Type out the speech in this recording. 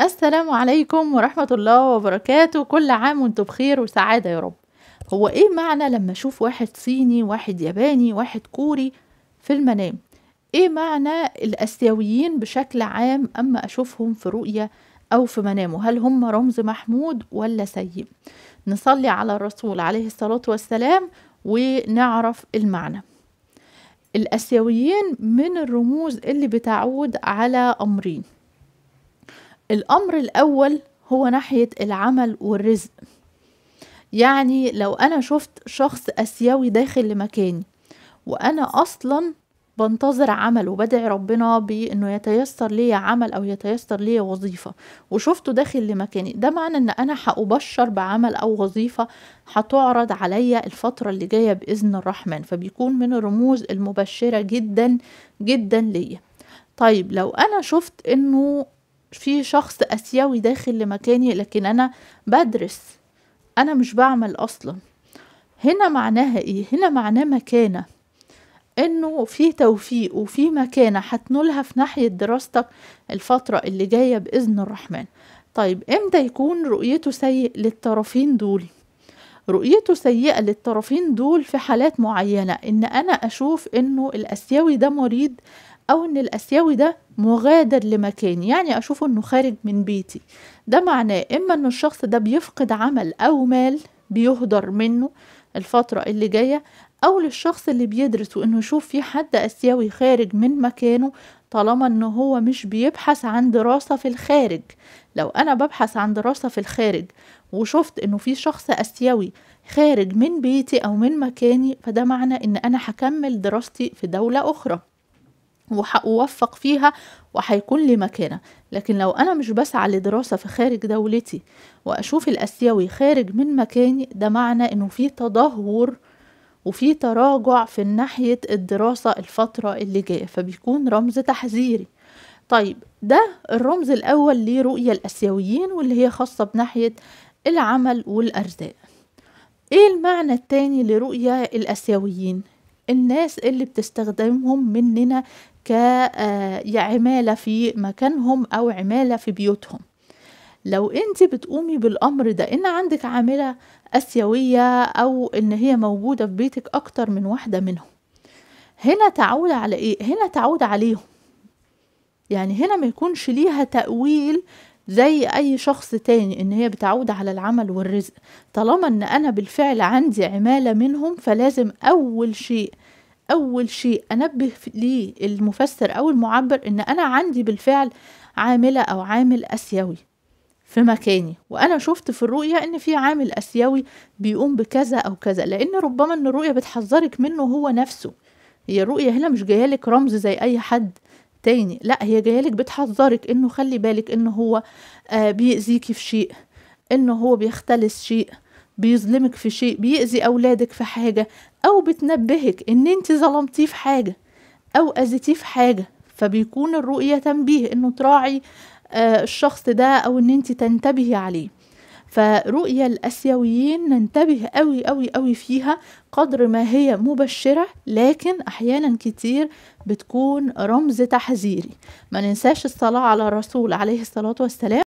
السلام عليكم ورحمة الله وبركاته كل عام وانتم بخير وسعادة يا رب هو ايه معنى لما اشوف واحد صيني واحد ياباني واحد كوري في المنام ايه معنى الاسيويين بشكل عام اما اشوفهم في رؤية او في منامه هل هم رمز محمود ولا سيء نصلي على الرسول عليه الصلاة والسلام ونعرف المعنى الاسيويين من الرموز اللي بتعود على امرين الأمر الأول هو ناحية العمل والرزق يعني لو أنا شفت شخص أسيوي داخل لمكاني وأنا أصلا بنتظر عمل وبدعي ربنا بأنه يتيسر لي عمل أو يتيسر لي وظيفة وشفته داخل لمكاني ده معنى أن أنا هأبشر بعمل أو وظيفة هتعرض عليا الفترة اللي جاية بإذن الرحمن فبيكون من الرموز المبشرة جدا جدا ليا طيب لو أنا شفت أنه في شخص اسيوي داخل لمكاني لكن انا بدرس انا مش بعمل اصلا هنا معناها ايه هنا معناه مكانه انه في توفيق وفي مكانه هتنولها في ناحيه دراستك الفتره اللي جايه باذن الرحمن طيب امتى يكون رؤيته سيء للطرفين دول رؤيته سيئة للطرفين دول في حالات معينة إن أنا أشوف إنه الأسيوي ده مريض أو إن الآسيوي ده مغادر لمكاني يعني أشوفه إنه خارج من بيتي ده معناه إما إن الشخص ده بيفقد عمل أو مال بيهدر منه الفترة اللي جاية أو للشخص اللي بيدرس وإنه يشوف في حد آسيوي خارج من مكانه طالما إنه هو مش بيبحث عن دراسة في الخارج لو أنا ببحث عن دراسة في الخارج وشفت إنه في شخص آسيوي خارج من بيتي أو من مكاني فده معنى إن أنا هكمل دراستي في دولة أخرى وهوفق فيها وهيكون لي مكانة لكن لو أنا مش بسعى لدراسة في خارج دولتي وأشوف الآسيوي خارج من مكاني ده معنى إنه في تدهور وفي تراجع في ناحية الدراسة الفترة اللي جاية فبيكون رمز تحذيري طيب ده الرمز الأول لرؤية الأسيويين واللي هي خاصة بناحية العمل والأرزاق إيه المعنى التاني لرؤية الأسيويين؟ الناس اللي بتستخدمهم مننا كعمالة آه، في مكانهم أو عمالة في بيوتهم لو انت بتقومي بالامر ده ان عندك عامله اسيويه او ان هي موجوده في بيتك اكتر من واحده منهم هنا تعود على ايه هنا تعود عليهم يعني هنا ما يكونش ليها تأويل زي اي شخص تاني ان هي بتعود على العمل والرزق طالما ان انا بالفعل عندي عمالة منهم فلازم اول شيء أول شيء أنبه ليه المفسر أو المعبر إن أنا عندي بالفعل عاملة أو عامل آسيوي في مكاني وأنا شفت في الرؤية إن في عامل آسيوي بيقوم بكذا أو كذا لأن ربما إن الرؤية بتحذرك منه هو نفسه هي الرؤية هنا مش جايالك رمز زي أي حد تاني لا هي جايالك بتحذرك إنه خلي بالك إنه هو آه بيأذيكي في شيء إنه هو بيختلس شيء بيظلمك في شيء بيأذي أولادك في حاجة أو بتنبهك إن أنت ظلمتيه في حاجة أو أذيتيه في حاجة فبيكون الرؤية تنبيه إنه تراعي آه، الشخص ده أو إن أنت تنتبهي عليه فرؤية الآسيويين ننتبه أوي أوي أوي فيها قدر ما هي مبشرة لكن أحيانا كتير بتكون رمز تحذيري ما ننساش الصلاة على الرسول عليه الصلاة والسلام